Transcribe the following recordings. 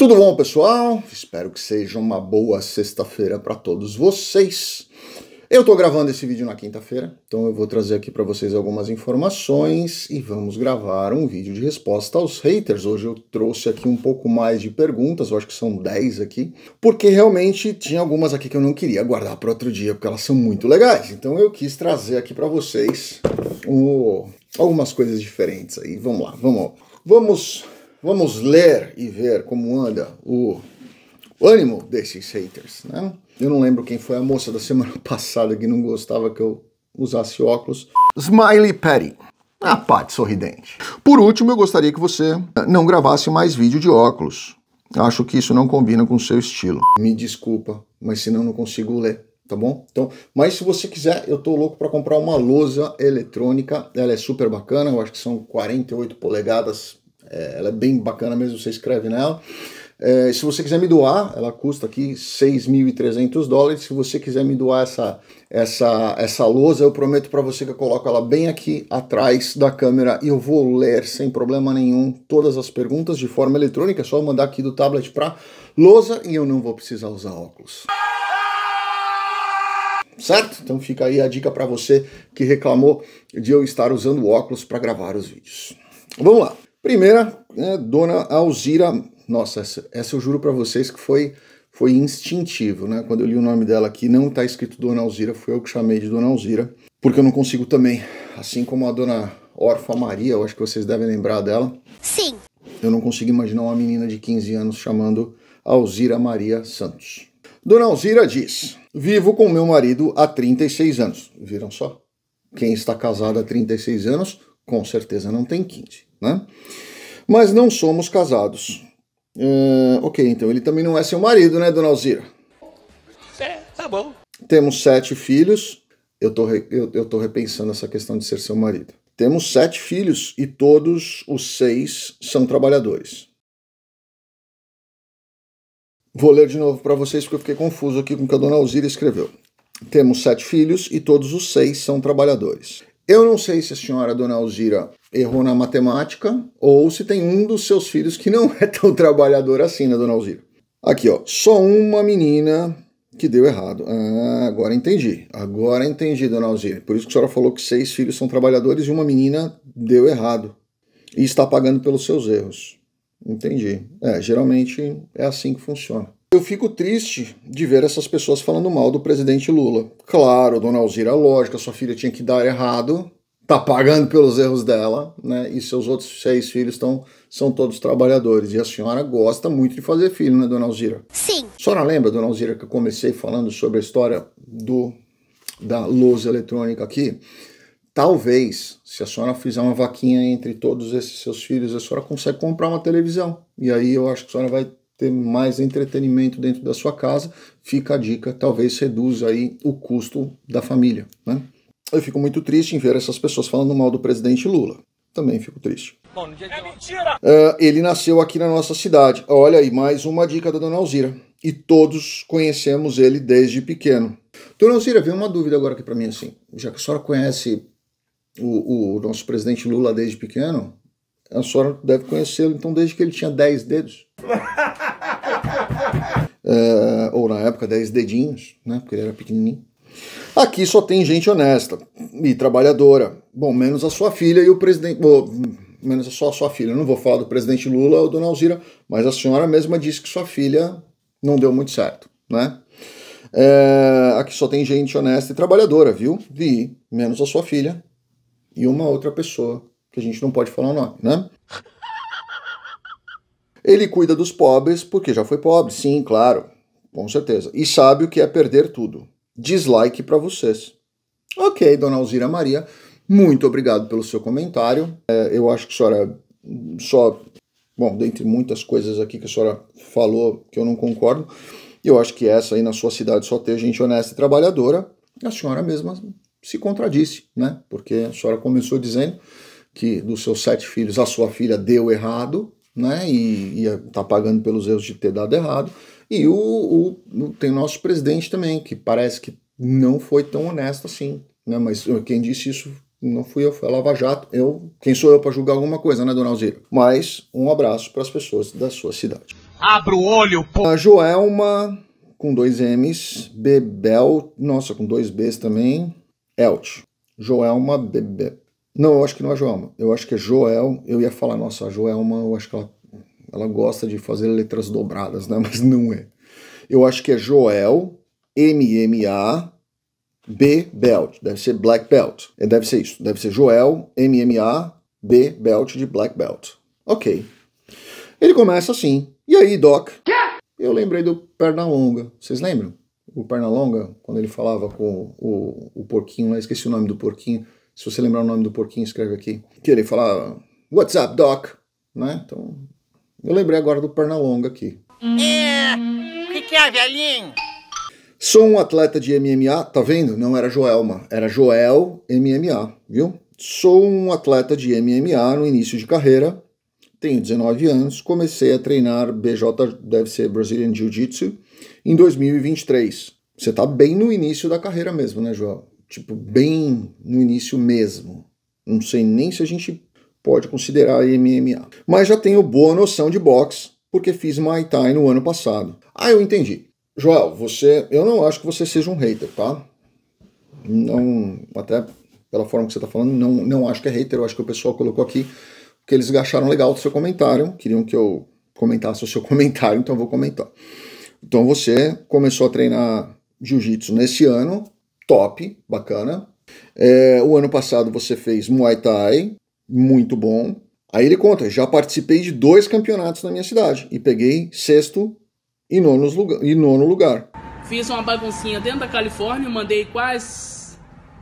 Tudo bom, pessoal? Espero que seja uma boa sexta-feira para todos vocês. Eu estou gravando esse vídeo na quinta-feira, então eu vou trazer aqui para vocês algumas informações e vamos gravar um vídeo de resposta aos haters. Hoje eu trouxe aqui um pouco mais de perguntas, eu acho que são 10 aqui, porque realmente tinha algumas aqui que eu não queria guardar para outro dia, porque elas são muito legais. Então eu quis trazer aqui para vocês o... algumas coisas diferentes aí. Vamos lá, vamos. Vamos Vamos ler e ver como anda o ânimo desses haters, né? Eu não lembro quem foi a moça da semana passada que não gostava que eu usasse óculos. Smiley Patty. A ah, parte sorridente. Por último, eu gostaria que você eh, não gravasse mais vídeo de óculos. Acho que isso não combina com o seu estilo. Me desculpa, mas senão não consigo ler, tá bom? Então, mas se você quiser, eu tô louco para comprar uma lousa eletrônica. Ela é super bacana, eu acho que são 48 polegadas, é, ela é bem bacana mesmo, você escreve nela. É, se você quiser me doar, ela custa aqui 6.300 dólares. Se você quiser me doar essa, essa, essa lousa, eu prometo para você que eu coloco ela bem aqui atrás da câmera e eu vou ler sem problema nenhum todas as perguntas de forma eletrônica. É só mandar aqui do tablet para lousa e eu não vou precisar usar óculos certo? Então fica aí a dica para você que reclamou de eu estar usando óculos para gravar os vídeos. Vamos lá. Primeira, né, dona Alzira. Nossa, essa, essa eu juro para vocês que foi foi instintivo, né? Quando eu li o nome dela aqui, não está escrito Dona Alzira, foi eu que chamei de Dona Alzira, porque eu não consigo também. Assim como a Dona Orfa Maria, eu acho que vocês devem lembrar dela. Sim. Eu não consigo imaginar uma menina de 15 anos chamando Alzira Maria Santos. Dona Alzira diz: Vivo com meu marido há 36 anos. Viram só? Quem está casado há 36 anos, com certeza não tem 15 né? Mas não somos casados. Uh, ok, então ele também não é seu marido, né, dona Alzira? É, tá bom. Temos sete filhos. Eu tô, re... eu, eu tô repensando essa questão de ser seu marido. Temos sete filhos e todos os seis são trabalhadores. Vou ler de novo para vocês porque eu fiquei confuso aqui com o que a dona Alzira escreveu. Temos sete filhos e todos os seis são trabalhadores. Eu não sei se a senhora dona Alzira errou na matemática, ou se tem um dos seus filhos que não é tão trabalhador assim, né, dona Alzira? Aqui, ó, só uma menina que deu errado. Ah, agora entendi. Agora entendi, dona Alzira. Por isso que a senhora falou que seis filhos são trabalhadores e uma menina deu errado. E está pagando pelos seus erros. Entendi. É, geralmente é assim que funciona. Eu fico triste de ver essas pessoas falando mal do presidente Lula. Claro, dona Alzira, lógico, a sua filha tinha que dar errado está pagando pelos erros dela, né? E seus outros seis filhos estão são todos trabalhadores. E a senhora gosta muito de fazer filho, né, dona Alzira? Sim. A senhora lembra, dona Alzira, que eu comecei falando sobre a história do da luz eletrônica aqui? Talvez, se a senhora fizer uma vaquinha entre todos esses seus filhos, a senhora consegue comprar uma televisão. E aí eu acho que a senhora vai ter mais entretenimento dentro da sua casa, fica a dica, talvez reduza aí o custo da família, né? Eu fico muito triste em ver essas pessoas falando mal do presidente Lula. Também fico triste. É mentira! Uh, ele nasceu aqui na nossa cidade. Olha aí, mais uma dica da Dona Alzira. E todos conhecemos ele desde pequeno. Dona Alzira, vem uma dúvida agora aqui para mim, assim. Já que a senhora conhece o, o nosso presidente Lula desde pequeno, a senhora deve conhecê-lo, então, desde que ele tinha 10 dedos. É, ou na época, 10 dedinhos, né? Porque ele era pequenininho. Aqui só tem gente honesta e trabalhadora. Bom, menos a sua filha e o presidente. Bom, menos só a sua filha. não vou falar do presidente Lula ou dona Nalzira, mas a senhora mesma disse que sua filha não deu muito certo, né? É, aqui só tem gente honesta e trabalhadora, viu? Vi, menos a sua filha e uma outra pessoa, que a gente não pode falar o nome, né? Ele cuida dos pobres porque já foi pobre, sim, claro, com certeza. E sabe o que é perder tudo dislike para vocês. Ok, dona Alzira Maria, muito obrigado pelo seu comentário. É, eu acho que a senhora só. Bom, dentre muitas coisas aqui que a senhora falou que eu não concordo, eu acho que essa aí na sua cidade só ter gente honesta e trabalhadora, a senhora mesma se contradisse, né? Porque a senhora começou dizendo que dos seus sete filhos a sua filha deu errado, né? E está pagando pelos erros de ter dado errado. E o, o, tem nosso presidente também, que parece que não foi tão honesto assim. Né? Mas quem disse isso não fui eu, foi a Lava Jato. Eu, quem sou eu para julgar alguma coisa, né, dona Alzira? Mas um abraço para as pessoas da sua cidade. Abra o olho, pô! A Joelma, com dois M's, Bebel, nossa, com dois B's também, Elt. Joelma Bebel. Não, eu acho que não é Joelma. Eu acho que é Joel. Eu ia falar, nossa, a Joelma, eu acho que ela ela gosta de fazer letras dobradas, né? Mas não é. Eu acho que é Joel MMA B Belt. Deve ser Black Belt. É, deve ser isso. Deve ser Joel MMA B Belt de Black Belt. Ok. Ele começa assim. E aí, Doc? Eu lembrei do Pernalonga. Vocês lembram? O Pernalonga, quando ele falava com o, o, porquinho, eu esqueci o nome do porquinho. Se você lembrar o nome do porquinho, escreve aqui. Que ele falava, What's up, Doc? Né? Então, eu lembrei agora do Pernalonga aqui. É, o que, que é, velhinho? Sou um atleta de MMA, tá vendo? Não era Joelma, era Joel MMA, viu? Sou um atleta de MMA no início de carreira, tenho 19 anos, comecei a treinar BJ, deve ser Brazilian Jiu-Jitsu, em 2023. Você tá bem no início da carreira mesmo, né, Joel? Tipo, bem no início mesmo. Não sei nem se a gente pode considerar MMA. Mas já tenho boa noção de boxe, porque fiz Muay Thai no ano passado. Ah, eu entendi. Joel, você, eu não acho que você seja um hater, tá? Não, até pela forma que você está falando, não, não acho que é hater. Eu acho que o pessoal colocou aqui que eles acharam legal o seu comentário, queriam que eu comentasse o seu comentário, então eu vou comentar. Então você começou a treinar jiu-jitsu nesse ano, top, bacana. É, o ano passado você fez Muay Thai, muito bom. Aí ele conta: já participei de dois campeonatos na minha cidade e peguei sexto e nono, lugar, e nono lugar. Fiz uma baguncinha dentro da Califórnia, mandei quase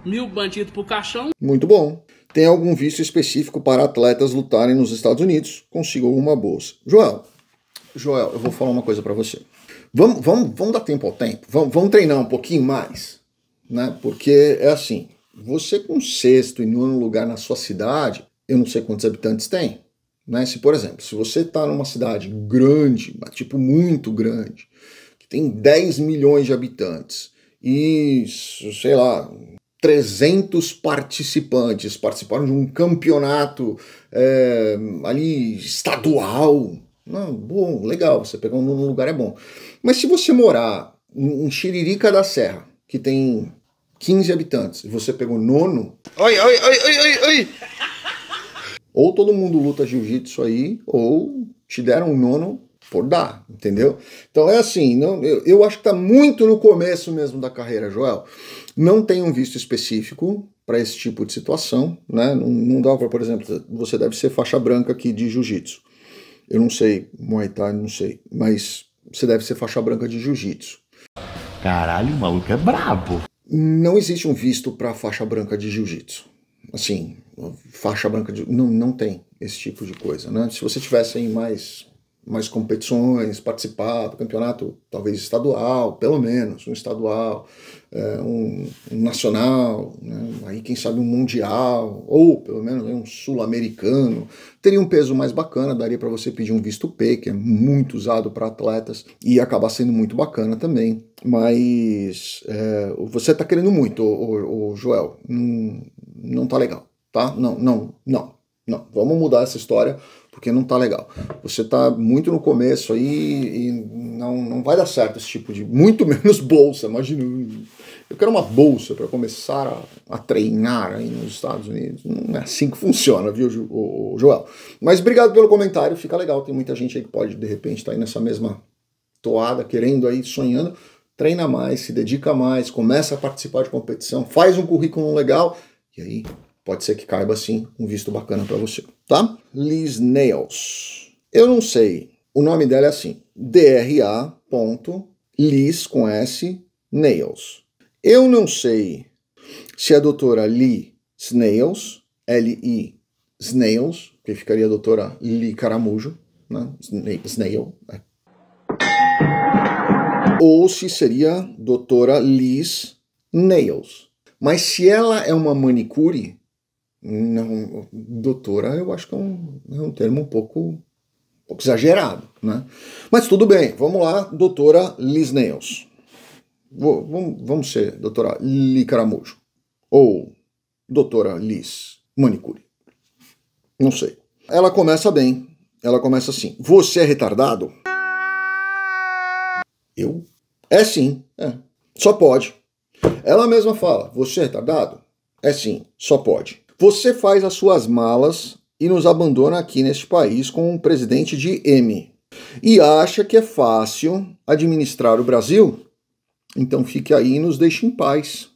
mil bandidos pro caixão. Muito bom. Tem algum visto específico para atletas lutarem nos Estados Unidos? Consigo alguma bolsa. Joel, Joel, eu vou falar uma coisa para você. Vamos, vamos, vamos dar tempo ao tempo. Vamos, vamos treinar um pouquinho mais, né? Porque é assim, você com sexto e nono lugar na sua cidade, eu não sei quantos habitantes tem, né? Se, por exemplo, se você está numa cidade grande, tipo muito grande, que tem 10 milhões de habitantes e, sei lá, 300 participantes participaram de um campeonato é, ali estadual. Não, bom, legal, você pegou um lugar é bom. Mas se você morar em Xiririca da Serra, que tem 15 habitantes, e você pegou nono. Oi, oi, oi, oi, oi, oi! Ou todo mundo luta jiu-jitsu aí, ou te deram um nono por dar, entendeu? Então é assim, não, eu, eu acho que tá muito no começo mesmo da carreira, Joel. Não tem um visto específico para esse tipo de situação, né? Não, não dá para, por exemplo, você deve ser faixa branca aqui de jiu-jitsu. Eu não sei, Muay Thai, não sei, mas você deve ser faixa branca de jiu-jitsu. Caralho, o maluco é brabo. Não existe um visto para faixa branca de jiu-jitsu. Assim, faixa branca de. Não, não tem esse tipo de coisa. Né? Se você tivesse aí mais, mais competições, participar do campeonato, talvez estadual, pelo menos, um estadual, é, um, um, nacional, né? aí quem sabe um mundial, ou pelo menos um sul-americano, teria um peso mais bacana, daria para você pedir um visto P, que é muito usado para atletas, e acaba sendo muito bacana também. Mas é, você está querendo muito, o, o, o Joel, não, não tá legal tá? Não, não, não, não. Vamos mudar essa história porque não tá legal. Você tá muito no começo aí e não, não vai dar certo esse tipo de. Muito menos bolsa, imagina. Eu quero uma bolsa para começar a, a, treinar aí nos Estados Unidos. Não é assim que funciona, viu, Joel? Mas obrigado pelo comentário, fica legal. Tem muita gente aí que pode, de repente, estar tá aí nessa mesma toada, querendo aí, sonhando. Treina mais, se dedica mais, começa a participar de competição, faz um currículo legal e aí pode ser que caiba sim um visto bacana para você, tá? Liz Nails. Eu não sei. O nome dela é assim: DRA. Liz com S Nails. Eu não sei se a doutora Lee Snails, L-I Snails, que ficaria a doutora Lee Caramujo, né? Snail, né? ou se seria doutora Liz Nails. Mas se ela é uma manicure, não, doutora, eu acho que é um, é um termo um pouco, um pouco exagerado, né? Mas tudo bem, vamos lá, doutora Lisneus. Vamos, vamos ser doutora Caramujo ou doutora Liz Manicure. Não sei. Ela começa bem, ela começa assim: Você é retardado? Eu? É sim, é. Só pode. Ela mesma fala: Você é retardado? É sim, só pode. Você faz as suas malas e nos abandona aqui neste país com um presidente de M. E acha que é fácil administrar o Brasil? Então fique aí e nos deixe em paz.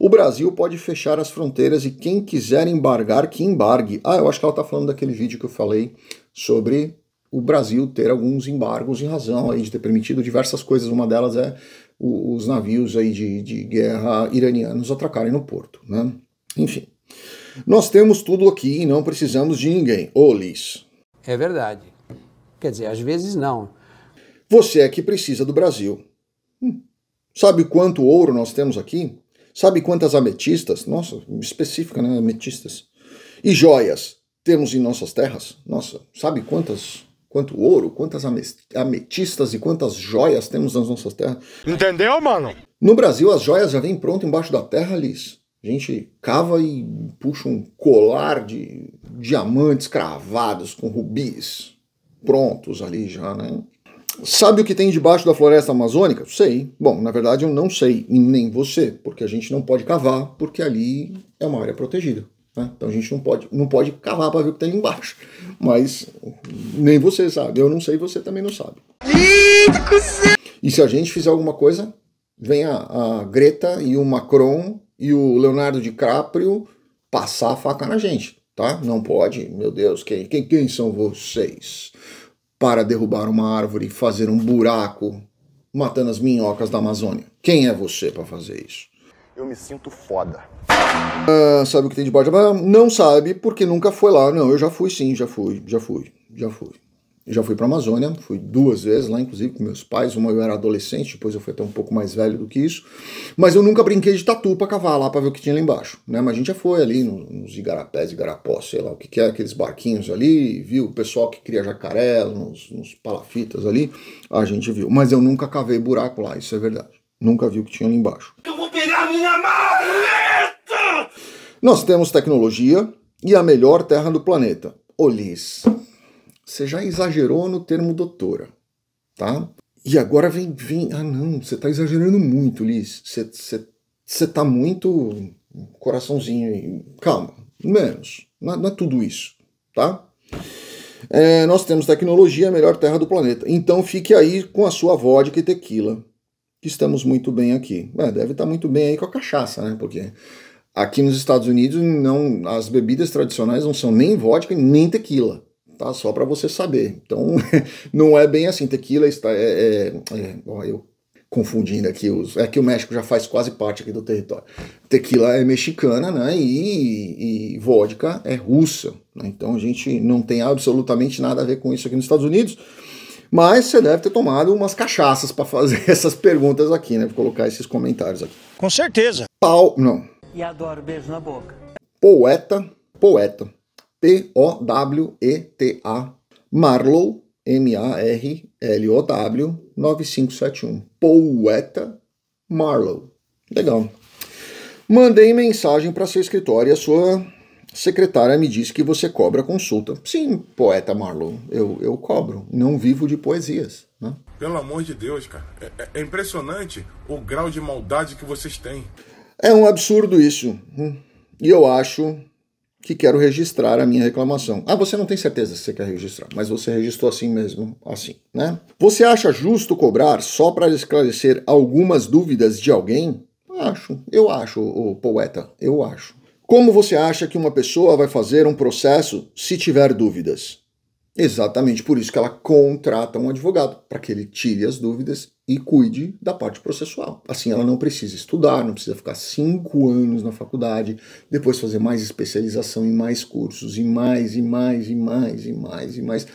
O Brasil pode fechar as fronteiras e quem quiser embargar, que embargue. Ah, eu acho que ela está falando daquele vídeo que eu falei sobre o Brasil ter alguns embargos em razão aí de ter permitido diversas coisas. Uma delas é os navios aí de, de guerra iranianos atracarem no porto, né? Enfim. Nós temos tudo aqui e não precisamos de ninguém. Ô, Liz. É verdade. Quer dizer, às vezes não. Você é que precisa do Brasil. Hum. Sabe quanto ouro nós temos aqui? Sabe quantas ametistas? Nossa, específica, né? Ametistas. E joias temos em nossas terras? Nossa, sabe quantas quanto ouro, quantas ametistas e quantas joias temos nas nossas terras. Entendeu, mano? No Brasil, as joias já vêm pronto embaixo da terra, Liz. A gente cava e puxa um colar de diamantes cravados com rubis prontos ali já, né? Sabe o que tem debaixo da floresta amazônica? Sei. Bom, na verdade eu não sei, e nem você, porque a gente não pode cavar, porque ali é uma área protegida. Né? Então a gente não pode, não pode cavar para ver o que tem ali embaixo. Mas nem você sabe. Eu não sei, você também não sabe. Tá e se a gente fizer alguma coisa, vem a, a Greta e o Macron e o Leonardo DiCaprio passar a faca na gente, tá? Não pode, meu Deus, quem, quem, quem são vocês para derrubar uma árvore e fazer um buraco matando as minhocas da Amazônia? Quem é você para fazer isso? Eu me sinto foda. Ah, sabe o que tem de bode? Ah, não sabe, porque nunca foi lá. Não, eu já fui sim, já fui, já fui, já fui já fui para a Amazônia, fui duas vezes lá, inclusive com meus pais. Uma eu era adolescente, depois eu fui até um pouco mais velho do que isso. Mas eu nunca brinquei de tatu para cavar lá para ver o que tinha lá embaixo, né? Mas a gente já foi ali nos igarapés, igarapós, sei lá o que, que é, aqueles barquinhos ali, viu o pessoal que cria jacaré, nos, nos palafitas ali, a gente viu. Mas eu nunca cavei buraco lá, isso é verdade. Nunca vi o que tinha lá embaixo. Eu vou pegar minha maleta! Nós temos tecnologia e a melhor terra do planeta, Olis você já exagerou no termo doutora, tá? E agora vem, vem, ah não, você está exagerando muito, Liz, você, você, você tá muito coraçãozinho, calma, menos, não, é, não é tudo isso, tá? É, nós temos tecnologia, a melhor terra do planeta. Então fique aí com a sua vodka e tequila, que estamos muito bem aqui. É, deve estar tá muito bem aí com a cachaça, né? Porque aqui nos Estados Unidos não, as bebidas tradicionais não são nem vodka nem tequila tá? Só para você saber. Então, não é bem assim. Tequila está. É, é, é, ó, eu confundindo aqui os. É que o México já faz quase parte aqui do território. Tequila é mexicana, né? E, e vodka é russa. Né? Então a gente não tem absolutamente nada a ver com isso aqui nos Estados Unidos. Mas você deve ter tomado umas cachaças para fazer essas perguntas aqui, né? colocar esses comentários aqui. Com certeza. Pau. Não. E adoro beijo na boca. Poeta, poeta. P-O-W-E-T-A, Marlow, M-A-R-L-O-W, 9571. Poeta Marlow. Legal. Mandei mensagem para seu escritório e a sua secretária me disse que você cobra consulta. Sim, poeta Marlow, eu, eu cobro. Não vivo de poesias. Né? Pelo amor de Deus, cara. É, é, é impressionante o grau de maldade que vocês têm. É um absurdo isso. Hum. E eu acho que quero registrar a minha reclamação. Ah, você não tem certeza se você quer registrar, mas você registrou assim mesmo, assim, né? Você acha justo cobrar só para esclarecer algumas dúvidas de alguém? Acho, eu acho, o poeta, eu acho. Como você acha que uma pessoa vai fazer um processo se tiver dúvidas? Exatamente por isso que ela contrata um advogado, para que ele tire as dúvidas e cuide da parte processual. Assim, ela não precisa estudar, não precisa ficar cinco anos na faculdade, depois fazer mais especialização e mais cursos, e mais, e mais, e mais, e mais, e mais.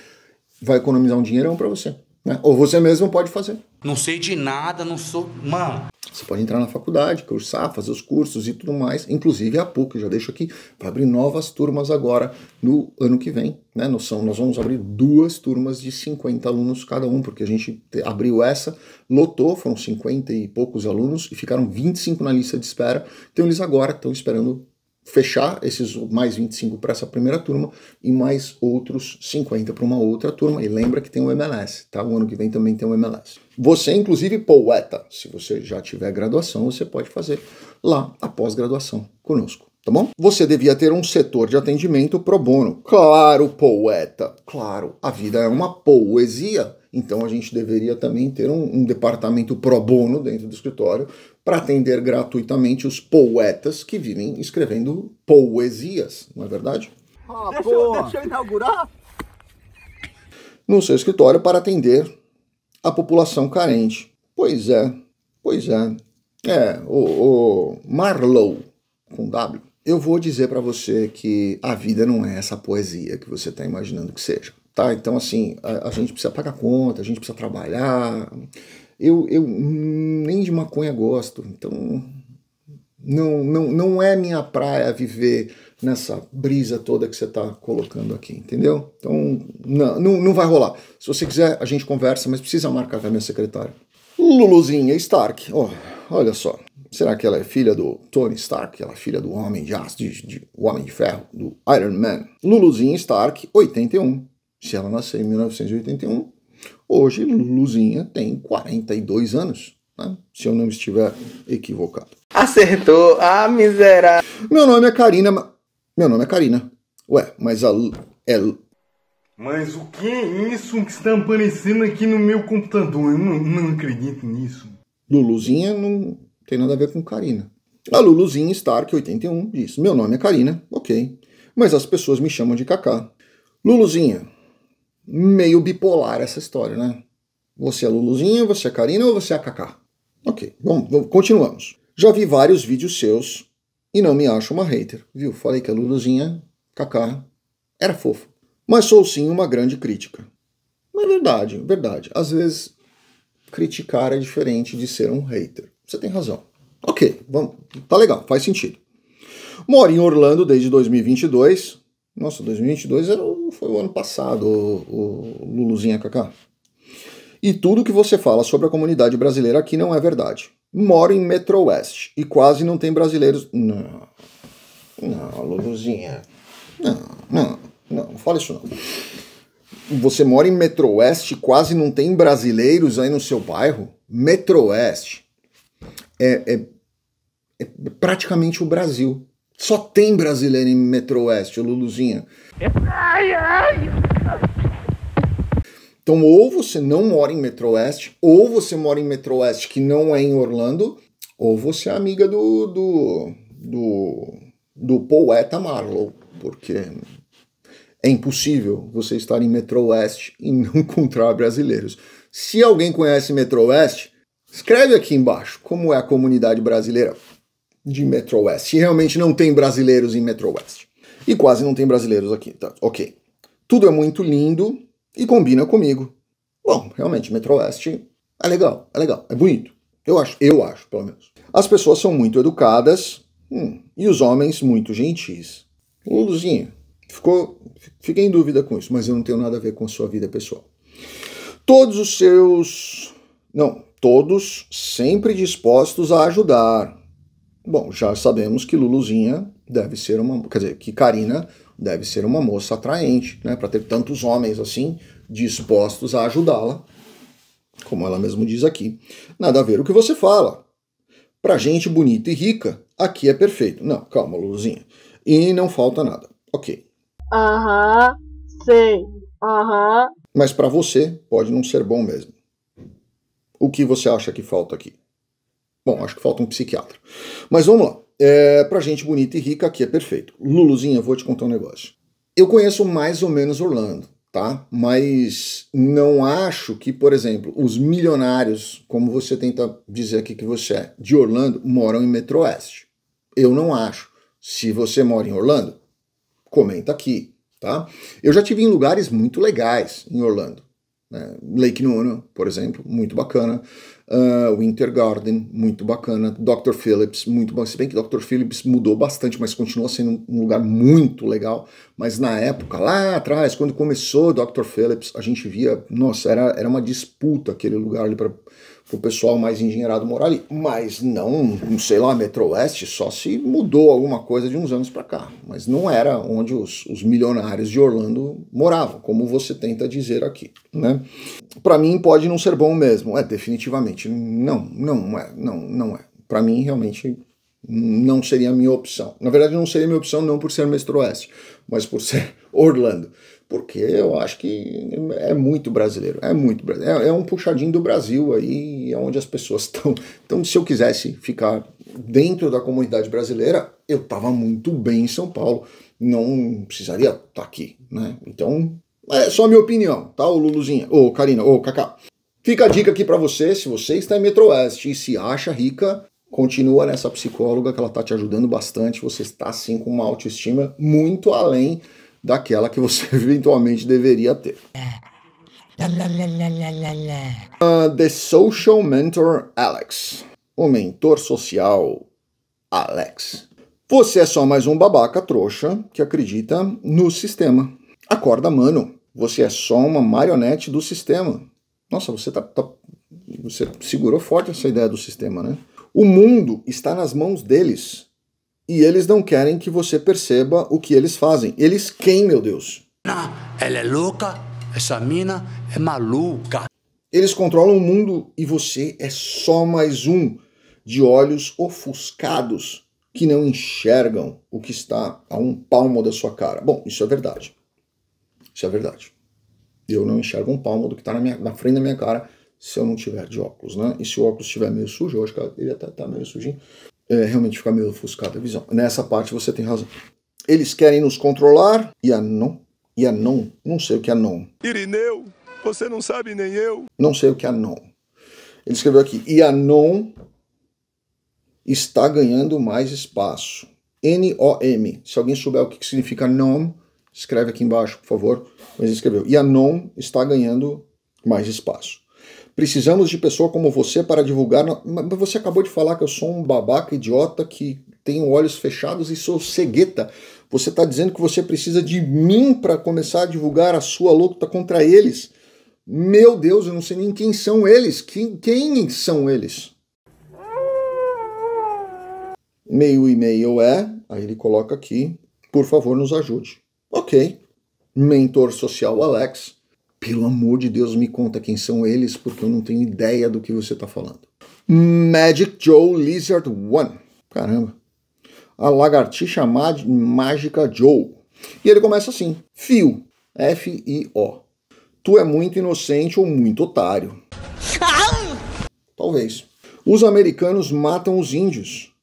Vai economizar um dinheirão para você. Né? Ou você mesmo pode fazer. Não sei de nada, não sou. Mano. Você pode entrar na faculdade, cursar, fazer os cursos e tudo mais, inclusive a PUC, já deixo aqui, para abrir novas turmas agora no ano que vem. Né? Nós, são, nós vamos abrir duas turmas de 50 alunos cada um, porque a gente abriu essa, lotou, foram 50 e poucos alunos e ficaram 25 na lista de espera. Então eles agora estão esperando fechar esses mais 25 para essa primeira turma e mais outros 50 para uma outra turma. E lembra que tem o MLS, tá? O ano que vem também tem o MLS. Você, inclusive, poeta. Se você já tiver graduação, você pode fazer lá a pós-graduação conosco. Tá bom? Você devia ter um setor de atendimento pro bono. Claro, poeta. Claro, a vida é uma poesia. Então a gente deveria também ter um, um departamento pro bono dentro do escritório para atender gratuitamente os poetas que vivem escrevendo poesias, não é verdade? Ah, deixa, eu, deixa eu inaugurar. No seu escritório para atender a população carente. Pois é, pois é. É, o, o Marlowe, com W. Eu vou dizer para você que a vida não é essa poesia que você está imaginando que seja. Tá? Então, assim, a, a gente precisa pagar conta, a gente precisa trabalhar. Eu, eu nem de maconha gosto, então não, não, não é minha praia viver nessa brisa toda que você está colocando aqui, entendeu? Então, não, não, não vai rolar. Se você quiser, a gente conversa, mas precisa marcar com a minha secretária. Luluzinha Stark, oh, olha só. Será que ela é filha do Tony Stark? Ela é filha do Homem de Aço, de, de, o Homem de Ferro, do Iron Man. Luluzinha Stark, 81. Se ela nasceu em 1981, hoje Luluzinha tem 42 anos. Né? Se eu não estiver equivocado. Acertou, ah, miserável. Meu nome é Karina. Meu nome é Karina. Ué, mas a. É. Mas o que é isso que está aparecendo aqui no meu computador? Eu não, não acredito nisso. Luluzinha não tem nada a ver com Karina. A Luluzinha Stark 81 diz: Meu nome é Karina, ok. Mas as pessoas me chamam de Kaká. Luluzinha, meio bipolar essa história, né? Você é Luluzinha, você é Karina ou você é Kaká? Ok, bom, continuamos. Já vi vários vídeos seus e não me acho uma hater, viu? Falei que a Luluzinha, Kaká, era fofa. Mas sou sim uma grande crítica. Mas é verdade, verdade. Às vezes criticar é diferente de ser um hater. Você tem razão. Ok, vamos. tá legal, faz sentido. Moro em Orlando desde 2022. Nossa, 2022 era, foi o ano passado, o, o Luluzinha Kaká. E tudo que você fala sobre a comunidade brasileira aqui não é verdade mora em Metro West e quase não tem brasileiros. Não, não, Luluzinha. Não, não, não, não fala isso não. Você mora em Metro West e quase não tem brasileiros aí no seu bairro? Metro West é, é, é praticamente o Brasil. Só tem brasileiro em Metro Oeste, Luluzinha. É ai, ai. Então, ou você não mora em Metro Oeste, ou você mora em Metro Oeste que não é em Orlando, ou você é amiga do, do, do, do poeta Marlowe, porque é impossível você estar em Metro Oeste e não encontrar brasileiros. Se alguém conhece Metro Oeste, escreve aqui embaixo como é a comunidade brasileira de Metro Oeste. Se realmente não tem brasileiros em Metro Oeste. E quase não tem brasileiros aqui, tá? Ok. Tudo é muito lindo, e combina comigo. Bom, realmente, Metro Oeste é legal, é legal, é bonito. Eu acho, eu acho, pelo menos. As pessoas são muito educadas hum, e os homens muito gentis. Luluzinha, ficou, fiquei em dúvida com isso, mas eu não tenho nada a ver com sua vida pessoal. Todos os seus. Não, todos sempre dispostos a ajudar. Bom, já sabemos que Luluzinha deve ser uma. Quer dizer, que Karina deve ser uma moça atraente, né, para ter tantos homens assim dispostos a ajudá-la, como ela mesmo diz aqui. Nada a ver o que você fala. Para gente bonita e rica, aqui é perfeito. Não, calma, Luluzinha. E não falta nada. Ok. Aham, sei. Aham. Mas para você, pode não ser bom mesmo. O que você acha que falta aqui? Bom, acho que falta um psiquiatra. Mas vamos lá. É, pra gente bonita e rica aqui é perfeito. Luluzinha, vou te contar um negócio. Eu conheço mais ou menos Orlando, tá? Mas não acho que, por exemplo, os milionários, como você tenta dizer aqui que você é, de Orlando, moram em Metro Oeste. Eu não acho. Se você mora em Orlando, comenta aqui, tá? Eu já tive em lugares muito legais em Orlando. Né? Lake Nuno, por exemplo, muito bacana. Uh, ah, Garden, muito bacana. Dr. Phillips, muito bom. Se bem que Dr. Phillips mudou bastante, mas continua sendo um lugar muito legal. Mas na época, lá atrás, quando começou Dr. Phillips, a gente via, nossa, era, era uma disputa aquele lugar ali para o pessoal mais engenheirado morar ali. Mas não, sei lá, Metro Oeste só se mudou alguma coisa de uns anos para cá. Mas não era onde os, os milionários de Orlando moravam, como você tenta dizer aqui, né? Para mim pode não ser bom mesmo, é definitivamente não, não é, não, não é. Para mim, realmente, não seria a minha opção. Na verdade, não seria a minha opção não por ser Mestre-Oeste, mas por ser Orlando. Porque eu acho que é muito brasileiro, é muito brasileiro. É, é um puxadinho do Brasil aí, é onde as pessoas estão. Então, se eu quisesse ficar dentro da comunidade brasileira, eu estava muito bem em São Paulo. Não precisaria estar tá aqui, né? Então, é só minha opinião, tá, o Luluzinha, ô Karina, ô Cacá. Fica a dica aqui para você, se você está em Metro Oeste e se acha rica, continua nessa psicóloga que ela está te ajudando bastante. Você está sim com uma autoestima muito além daquela que você eventualmente deveria ter. Uh, the Social Mentor Alex. O mentor social Alex. Você é só mais um babaca trouxa que acredita no sistema. Acorda, mano. Você é só uma marionete do sistema. Nossa, você, tá, tá, você segurou forte essa ideia do sistema, né? O mundo está nas mãos deles. E eles não querem que você perceba o que eles fazem. Eles quem, meu Deus? Ela é louca, essa mina é maluca. Eles controlam o mundo e você é só mais um de olhos ofuscados que não enxergam o que está a um palmo da sua cara. Bom, isso é verdade. Isso é verdade eu não enxergo um palmo do que está na, na frente da minha cara se eu não tiver de óculos, né? E se o óculos estiver meio sujo, eu acho que ele até está meio sujinho, é, realmente fica meio ofuscado a visão. Nessa parte você tem razão. Eles querem nos controlar e a não, e a não, não sei o que é não. Irineu, você não sabe nem eu. Não sei o que é não. Ele escreveu aqui, e a não está ganhando mais espaço. N-O-M. Se alguém souber o que significa NOM, Escreve aqui embaixo, por favor. Mas escreveu. E a NON está ganhando mais espaço. Precisamos de pessoa como você para divulgar. Mas você acabou de falar que eu sou um babaca idiota que tenho olhos fechados e sou cegueta. Você está dizendo que você precisa de mim para começar a divulgar a sua luta contra eles. Meu Deus, eu não sei nem quem são eles. Quem, quem são eles? Meio e-mail é. Aí ele coloca aqui. Por favor, nos ajude. Ok. Mentor social Alex. Pelo amor de Deus, me conta quem são eles, porque eu não tenho ideia do que você está falando. Magic Joe Lizard One. Caramba. A lagartixa mágica Joe. E ele começa assim: Fio. F-I-O. Tu é muito inocente ou muito otário. Talvez. Os americanos matam os índios.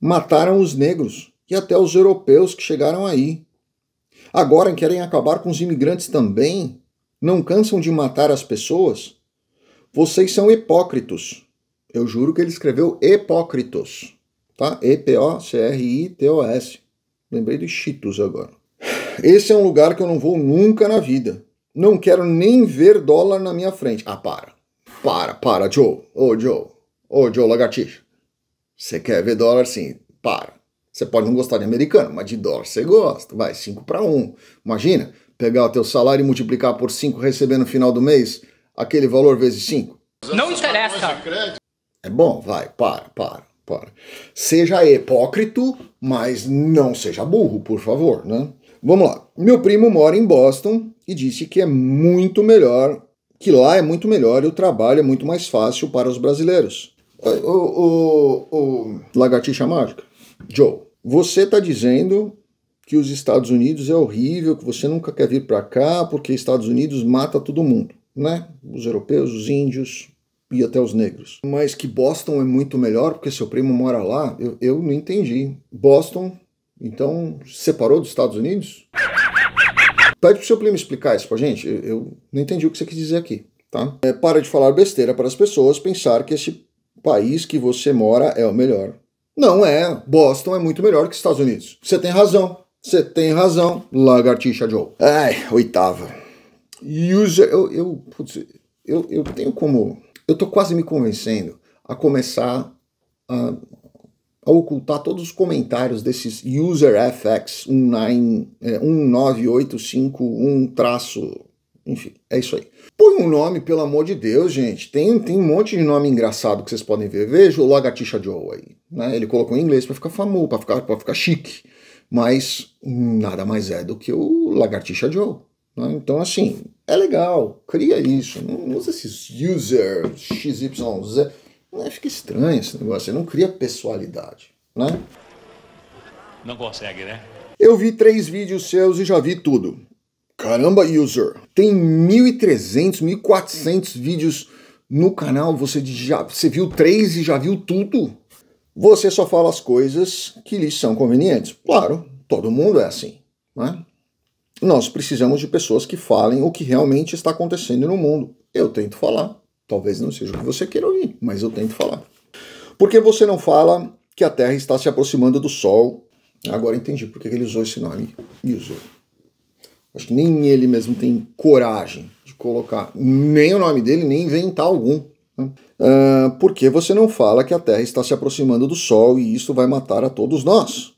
Mataram os negros e até os europeus que chegaram aí. Agora querem acabar com os imigrantes também? Não cansam de matar as pessoas? Vocês são hipócritos. Eu juro que ele escreveu hipócritos, tá? E-P-O-C-R-I-T-O-S. Lembrei de Cheetos agora. Esse é um lugar que eu não vou nunca na vida. Não quero nem ver dólar na minha frente. Ah, para. Para, para, Joe. Ô, oh, Joe. Ô, oh, Joe Lagartixa. Você quer ver dólar sim. Para. Você pode não gostar de americano, mas de dólar você gosta. Vai, 5 para 1. Imagina, pegar o teu salário e multiplicar por 5, receber no final do mês aquele valor vezes 5. Não interessa. É bom, vai, para, para, para. Seja hipócrito, mas não seja burro, por favor, né? Vamos lá. Meu primo mora em Boston e disse que é muito melhor, que lá é muito melhor e o trabalho é muito mais fácil para os brasileiros. O, o, o, o Lagartixa Mágica, Joe você está dizendo que os Estados Unidos é horrível, que você nunca quer vir para cá porque Estados Unidos mata todo mundo, né? Os europeus, os índios e até os negros. Mas que Boston é muito melhor porque seu primo mora lá, eu, eu não entendi. Boston, então, separou dos Estados Unidos? Pede pro seu primo explicar isso pra gente, eu, eu não entendi o que você quis dizer aqui, tá? É, para de falar besteira para as pessoas pensar que esse país que você mora é o melhor. Não é. Boston é muito melhor que Estados Unidos. Você tem razão. Você tem razão, Lagartixa Joe. Ai, oitava. User, eu, eu, putz, eu, eu tenho como. Eu tô quase me convencendo a começar a, a ocultar todos os comentários desses user FX 1985 1 traço enfim, é isso aí. Põe um nome, pelo amor de Deus, gente. Tem, tem um monte de nome engraçado que vocês podem ver. Veja o Lagartixa Joe aí. Né? Ele colocou em inglês para ficar famoso, para ficar, ficar chique. Mas nada mais é do que o Lagartixa Joe. Né? Então, assim, é legal. Cria isso. Não usa esses user XYZ. Né? Fica estranho esse negócio. Você não cria pessoalidade. Né? Não consegue, né? Eu vi três vídeos seus e já vi tudo. Caramba, user, tem 1.300, 1.400 vídeos no canal, você já você viu três e já viu tudo? Você só fala as coisas que lhes são convenientes. Claro, todo mundo é assim. Né? Nós precisamos de pessoas que falem o que realmente está acontecendo no mundo. Eu tento falar. Talvez não seja o que você queira ouvir, mas eu tento falar. Por que você não fala que a Terra está se aproximando do Sol? Agora entendi porque ele usou esse nome. User. Acho que nem ele mesmo tem coragem de colocar nem o nome dele, nem inventar algum. Né? Ah, porque você não fala que a Terra está se aproximando do Sol e isso vai matar a todos nós.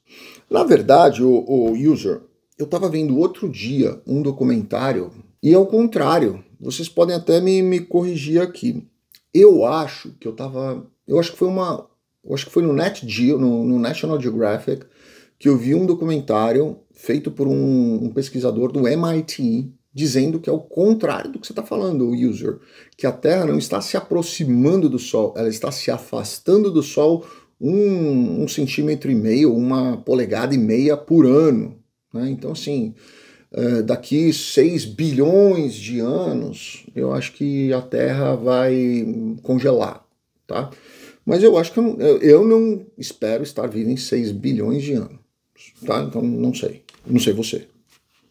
Na verdade, o, o user, eu estava vendo outro dia um documentário e ao é contrário. Vocês podem até me, me corrigir aqui. Eu acho que eu estava, eu acho que foi uma, eu acho que foi no Net Geo, no, no National Geographic, que eu vi um documentário feito por um, um pesquisador do MIT, dizendo que é o contrário do que você está falando, o user, que a Terra não está se aproximando do Sol, ela está se afastando do Sol um, um centímetro e meio, uma polegada e meia por ano. Né? Então, assim, eh, daqui 6 bilhões de anos, eu acho que a Terra vai congelar, tá? Mas eu acho que eu, eu não espero estar vivo em 6 bilhões de anos, tá? Então, não sei não sei você.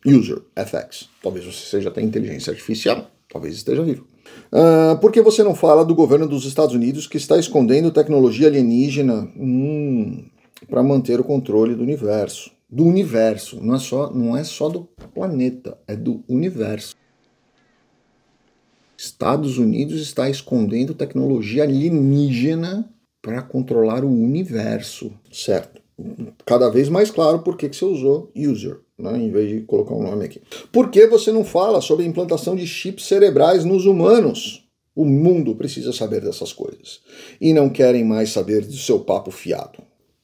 User, FX. Talvez você seja até inteligência artificial, talvez esteja vivo. Uh, por que você não fala do governo dos Estados Unidos que está escondendo tecnologia alienígena hum, para manter o controle do universo? Do universo, não é, só, não é só do planeta, é do universo. Estados Unidos está escondendo tecnologia alienígena para controlar o universo, certo? cada vez mais claro por que, você usou user, né, em vez de colocar um nome aqui. Por que você não fala sobre a implantação de chips cerebrais nos humanos? O mundo precisa saber dessas coisas. E não querem mais saber do seu papo fiado.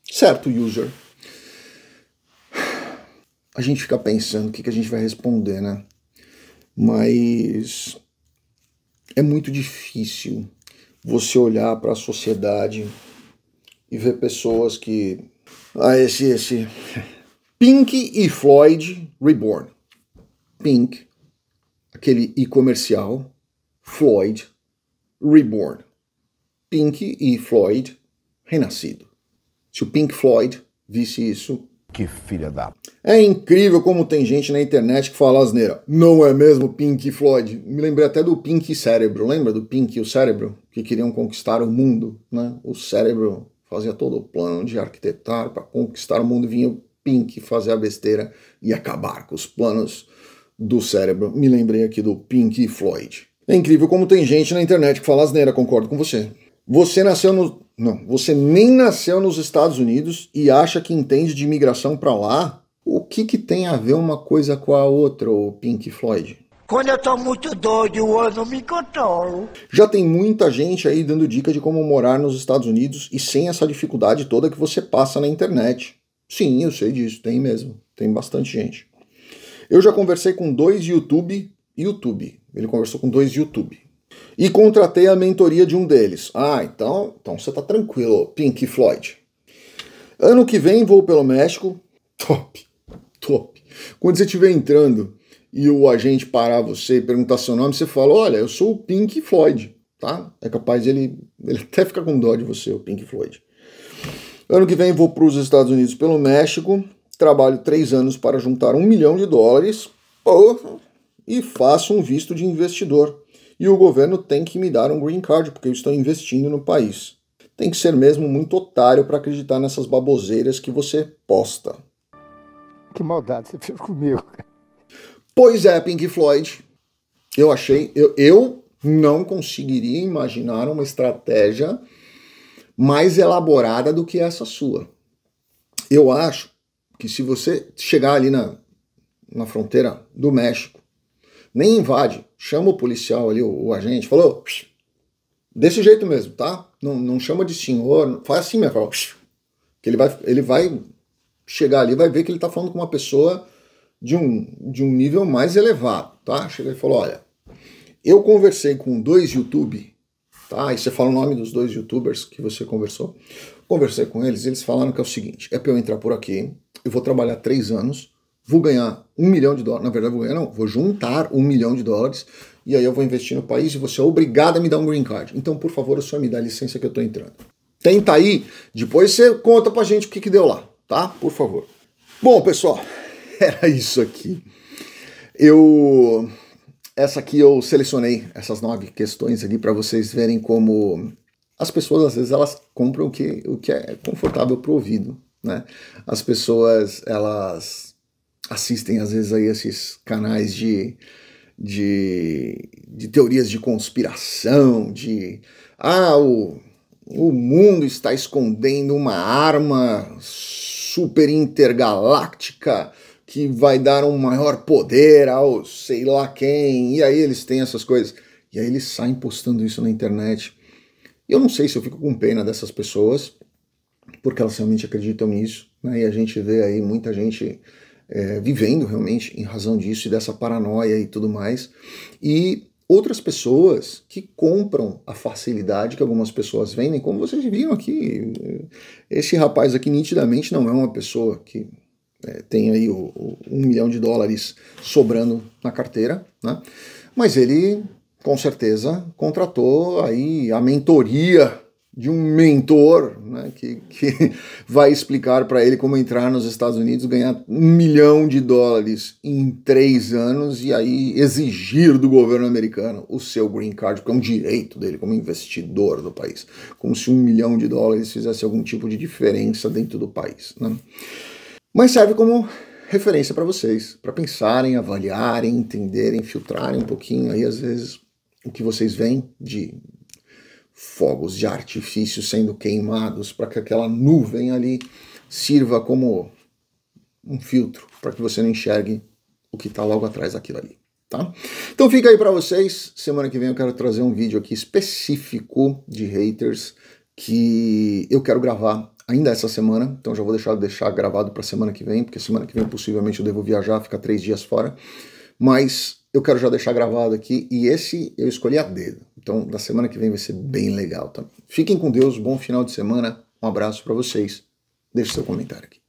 Certo, user? A gente fica pensando o que, que a gente vai responder, né? Mas é muito difícil você olhar para a sociedade e ver pessoas que a esse, esse Pink e Floyd Reborn. Pink, aquele e comercial, Floyd Reborn. Pink e Floyd renascido. Se o Pink Floyd visse isso. Que filha da. É incrível como tem gente na internet que fala asneira. Não é mesmo Pink Floyd? Me lembrei até do Pink Cérebro. Lembra do Pink e o Cérebro? Que queriam conquistar o mundo, né? O cérebro fazia todo o plano de arquitetar para conquistar o mundo, vinha o Pink fazer a besteira e acabar com os planos do cérebro. Me lembrei aqui do Pink Floyd. É incrível como tem gente na internet que fala asneira, concordo com você. Você nasceu no. Não, você nem nasceu nos Estados Unidos e acha que entende de imigração para lá? O que, que tem a ver uma coisa com a outra, o Pink Floyd? Quando eu tô muito doido, eu não me controlo. Já tem muita gente aí dando dica de como morar nos Estados Unidos e sem essa dificuldade toda que você passa na internet. Sim, eu sei disso, tem mesmo. Tem bastante gente. Eu já conversei com dois YouTube, YouTube. Ele conversou com dois YouTube. E contratei a mentoria de um deles. Ah, então, então você tá tranquilo, Pink Floyd. Ano que vem vou pelo México. Top. Top. Quando você estiver entrando e o agente parar você e perguntar seu nome, você fala: Olha, eu sou o Pink Floyd, tá? É capaz ele, ele até ficar com dó de você, o Pink Floyd. Ano que vem vou para os Estados Unidos pelo México, trabalho três anos para juntar um milhão de dólares e faço um visto de investidor. E o governo tem que me dar um green card porque eu estou investindo no país. Tem que ser mesmo muito otário para acreditar nessas baboseiras que você posta. Que maldade você fez comigo. Pois é, Pink Floyd. Eu achei, eu, eu não conseguiria imaginar uma estratégia mais elaborada do que essa sua. Eu acho que se você chegar ali na, na fronteira do México, nem invade, chama o policial ali, o, o agente, falou, desse jeito mesmo, tá? Não, não chama de senhor, faz assim mesmo, que ele vai, ele vai chegar ali, vai ver que ele tá falando com uma pessoa de um, de um nível mais elevado, tá? Chegou e falou, olha, eu conversei com dois YouTube, tá? E você fala o nome dos dois YouTubers que você conversou. Conversei com eles, eles falaram que é o seguinte, é para eu entrar por aqui, eu vou trabalhar três anos, vou ganhar um milhão de dólares, na verdade vou ganhar não, vou juntar um milhão de dólares, e aí eu vou investir no país e você é obrigado a me dar um green card. Então, por favor, só me dá licença que eu tô entrando. Tenta aí, depois você conta pra gente o que, que deu lá, tá? Por favor. Bom, pessoal, era isso aqui. Eu essa aqui eu selecionei essas nove questões aqui para vocês verem como as pessoas às vezes elas compram o que, o que é confortável para o ouvido, né? As pessoas elas assistem às vezes aí esses canais de, de, de teorias de conspiração, de ah o, o mundo está escondendo uma arma super intergaláctica que vai dar um maior poder ao sei lá quem, e aí eles têm essas coisas. E aí eles saem postando isso na internet. Eu não sei se eu fico com pena dessas pessoas, porque elas realmente acreditam nisso, né? e a gente vê aí muita gente é, vivendo realmente em razão disso e dessa paranoia e tudo mais. E outras pessoas que compram a facilidade que algumas pessoas vendem, como vocês viram aqui, esse rapaz aqui nitidamente não é uma pessoa que é, tem aí o, o, um milhão de dólares sobrando na carteira, né? mas ele com certeza contratou aí a mentoria de um mentor né, que, que vai explicar para ele como entrar nos Estados Unidos, ganhar um milhão de dólares em três anos e aí exigir do governo americano o seu green card, porque é um direito dele como investidor do país, como se um milhão de dólares fizesse algum tipo de diferença dentro do país. Né? Mas serve como referência para vocês, para pensarem, avaliarem, entenderem, filtrarem um pouquinho aí, às vezes, o que vocês veem de fogos de artifício sendo queimados para que aquela nuvem ali sirva como um filtro para que você não enxergue o que está logo atrás daquilo ali, tá? Então fica aí para vocês. Semana que vem eu quero trazer um vídeo aqui específico de haters que eu quero gravar ainda essa semana, então já vou deixar, deixar gravado para semana que vem, porque semana que vem possivelmente eu devo viajar, ficar três dias fora, mas eu quero já deixar gravado aqui e esse eu escolhi a dedo, então na semana que vem vai ser bem legal também. Tá? Fiquem com Deus, bom final de semana, um abraço para vocês, deixe seu comentário aqui.